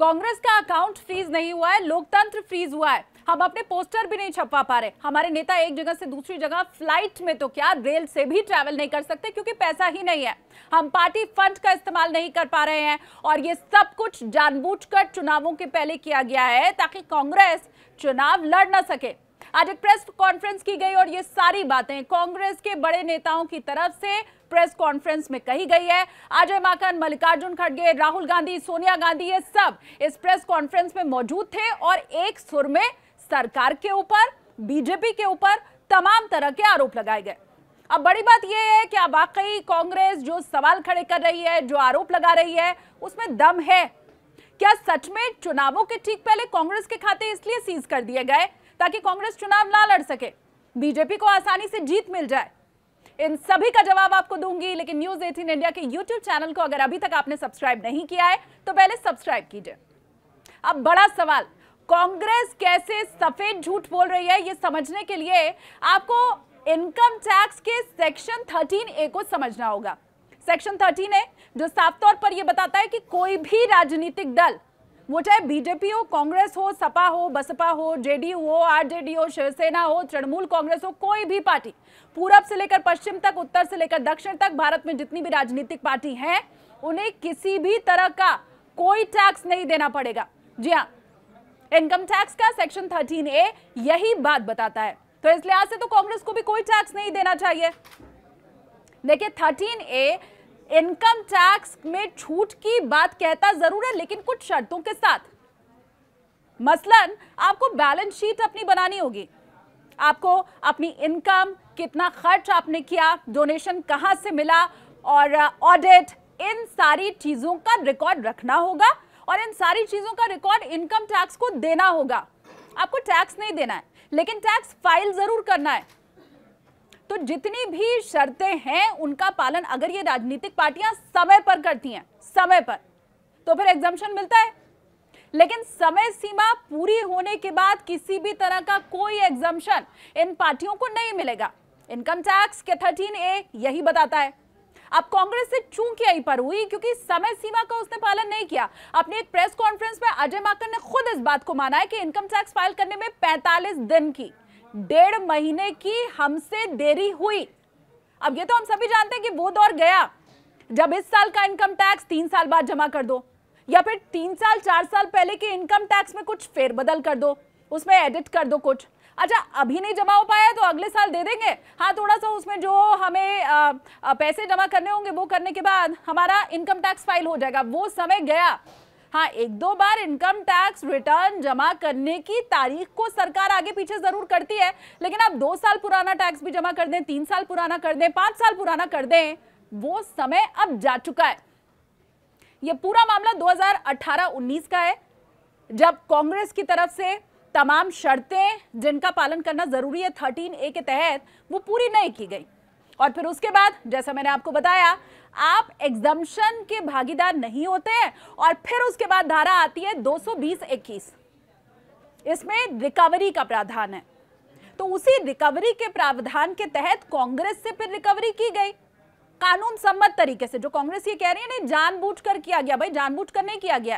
कांग्रेस का account freeze नहीं हुआ है लोकतंत्र फ्रीज हुआ है हम अपने पोस्टर भी नहीं छपवा पा रहे हमारे नेता एक जगह से दूसरी जगह फ्लाइट में तो क्या रेल से भी ट्रैवल नहीं कर सकते क्योंकि पैसा ही नहीं है हम पार्टी फंड का इस्तेमाल नहीं कर पा रहे हैं और ये सब कुछ जानबूझकर चुनावों के पहले किया गया है ताकि कांग्रेस चुनाव लड़ ना सके आज एक प्रेस कॉन्फ्रेंस की गई और ये सारी बातें कांग्रेस के बड़े नेताओं की तरफ से प्रेस कॉन्फ्रेंस में कही गई है अजय माकन मल्लिकार्जुन खड़गे राहुल गांधी सोनिया गांधी ये सब इस प्रेस कॉन्फ्रेंस में मौजूद थे और एक सुर में सरकार के ऊपर बीजेपी के ऊपर तमाम तरह के आरोप लगाए गए अब बड़ी बात यह है कि वाकई कांग्रेस जो सवाल खड़े कर रही है जो आरोप लगा रही है उसमें दम है क्या सच में चुनावों के ठीक पहले कांग्रेस के खाते इसलिए सीज कर दिए गए ताकि कांग्रेस चुनाव ना लड़ सके बीजेपी को आसानी से जीत मिल जाए इन सभी का जवाब आपको दूंगी लेकिन न्यूज एटीन इंडिया के यूट्यूब चैनल को अगर अभी तक आपने सब्सक्राइब नहीं किया है तो पहले सब्सक्राइब कीजिए अब बड़ा सवाल कांग्रेस कैसे सफेद झूठ बोल रही है ये समझने के लिए आपको इनकम टैक्स के सेक्शन 13 ए को समझना होगा सेक्शन 13 ए जो साफ तौर पर यह बताता है कि कोई भी राजनीतिक दल वो चाहे बीजेपी हो कांग्रेस हो सपा हो बसपा हो जेडीयू हो आरजेडी हो शिवसेना हो तृणमूल कांग्रेस हो कोई भी पार्टी पूरब से लेकर पश्चिम तक उत्तर से लेकर दक्षिण तक भारत में जितनी भी राजनीतिक पार्टी है उन्हें किसी भी तरह का कोई टैक्स नहीं देना पड़ेगा जी हाँ इनकम टैक्स का सेक्शन थर्टीन ए यही बात बताता है तो इस लिहाज से तो कांग्रेस को भी कोई टैक्स नहीं देना चाहिए देखिए थर्टीन ए इनकम टैक्स में छूट की बात कहता जरूर है लेकिन कुछ शर्तों के साथ मसलन आपको बैलेंस शीट अपनी बनानी होगी आपको अपनी इनकम कितना खर्च आपने किया डोनेशन कहां से मिला और ऑडिट इन सारी चीज़ों का रिकॉर्ड रखना होगा और इन सारी चीज़ों का रिकॉर्ड इनकम टैक्स को देना होगा आपको टैक्स नहीं देना है लेकिन टैक्स फाइल ज़रूर करना है तो जितनी भी शर्तें हैं उनका पालन अगर ये राजनीतिक पार्टियां समय पर करती हैं समय पर तो फिर एग्जामेशन मिलता है लेकिन समय सीमा पूरी होने के बाद किसी भी तरह का कोई एग्जामेशन इन पार्टियों को नहीं मिलेगा इनकम टैक्स के थर्टीन ए यही बताता है अब कांग्रेस से चूंकि आई पर हुई क्योंकि समय सीमा का उसने पालन नहीं किया अपनी एक प्रेस कॉन्फ्रेंस में अजय माकर ने खुद इस बात को माना है कि इनकम टैक्स फाइल करने में 45 दिन की डेढ़ महीने की हमसे देरी हुई अब ये तो हम सभी जानते हैं कि वो दौर गया जब इस साल का इनकम टैक्स तीन साल बाद जमा कर दो या फिर तीन साल चार साल पहले के इनकम टैक्स में कुछ फेरबदल कर दो उसमें एडिट कर दो कुछ अच्छा अभी नहीं जमा हो पाया तो अगले साल दे देंगे हाँ थोड़ा सा उसमें जो हमें आ, आ, पैसे जमा करने होंगे वो करने के बाद हमारा इनकम टैक्स फाइल हो जाएगा वो समय गया हाँ एक दो बार इनकम टैक्स रिटर्न जमा करने की तारीख को सरकार आगे पीछे जरूर करती है लेकिन आप दो साल पुराना टैक्स भी जमा कर दें तीन साल पुराना कर दें पांच साल पुराना कर दें वो समय अब जा चुका है ये पूरा मामला 2018-19 का है जब कांग्रेस की तरफ से तमाम शर्तें जिनका पालन करना जरूरी है थर्टीन ए के तहत वो पूरी नहीं की गई और फिर उसके बाद जैसा मैंने आपको बताया आप एग्जाम्शन के भागीदार नहीं होते हैं और फिर उसके बाद धारा आती है 220 21 इसमें रिकवरी का प्रावधान है तो उसी रिकवरी के प्रावधान के तहत कांग्रेस से फिर रिकवरी की गई कानून सम्मत तरीके से जो कांग्रेस ये कह रही है नहीं जानबूझकर किया गया भाई जानबूझकर नहीं किया गया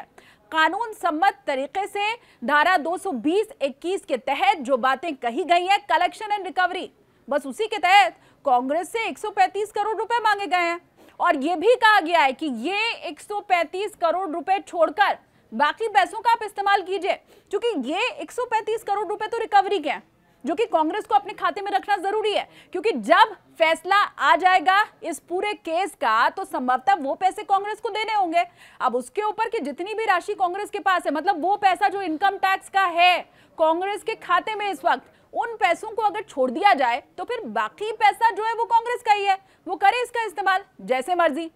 कानून सम्मत तरीके से धारा 220 21 के तहत जो बातें कही गई हैं कलेक्शन एंड रिकवरी बस उसी के तहत कांग्रेस से 135 करोड़ रुपए मांगे गए हैं और ये भी कहा गया है कि ये 135 करोड़ रुपए छोड़कर बाकी पैसों का आप इस्तेमाल कीजिए क्योंकि ये 135 करोड़ रुपए तो रिकवरी के हैं जो कि कांग्रेस को अपने खाते में रखना जरूरी है क्योंकि जब फैसला आ जाएगा इस पूरे केस का तो संभवतः वो पैसे कांग्रेस को देने होंगे अब उसके ऊपर की जितनी भी राशि कांग्रेस के पास है मतलब वो पैसा जो इनकम टैक्स का है कांग्रेस के खाते में इस वक्त उन पैसों को अगर छोड़ दिया जाए तो फिर बाकी पैसा जो है वो कांग्रेस का ही है वो करे इसका इस्तेमाल जैसे मर्जी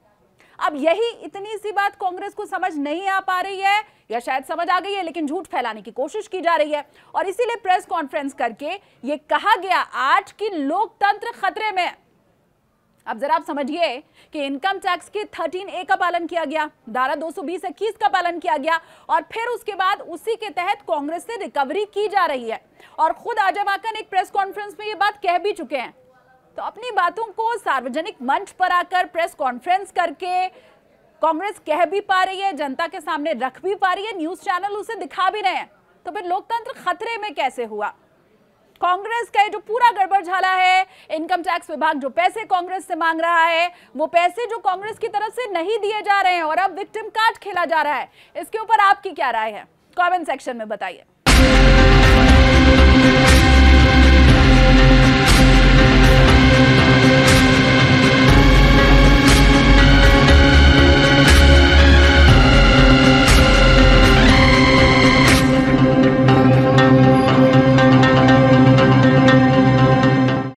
अब यही इतनी सी बात कांग्रेस को समझ नहीं आ पा रही है या शायद समझ आ गई है लेकिन झूठ फैलाने की कोशिश की जा रही है और इसीलिए प्रेस कॉन्फ्रेंस करके ये कहा गया आज की लोकतंत्र खतरे में अब जरा आप समझिए कि इनकम टैक्स के 13 ए का पालन किया गया धारा बीस इक्कीस का पालन किया गया और फिर उसके बाद उसी के तहत कांग्रेस से रिकवरी की जा रही है और खुद अजय एक प्रेस कॉन्फ्रेंस में ये बात कह भी चुके हैं तो अपनी बातों को सार्वजनिक मंच पर आकर प्रेस कॉन्फ्रेंस करके कांग्रेस कह भी पा रही है जनता के सामने रख भी पा रही है न्यूज चैनल उसे दिखा भी रहे हैं तो फिर लोकतंत्र खतरे में कैसे हुआ कांग्रेस का जो पूरा गड़बड़ झाला है इनकम टैक्स विभाग जो पैसे कांग्रेस से मांग रहा है वो पैसे जो कांग्रेस की तरफ से नहीं दिए जा रहे हैं और अब विक्टिम कार्ड खेला जा रहा है इसके ऊपर आपकी क्या राय है कमेंट सेक्शन में बताइए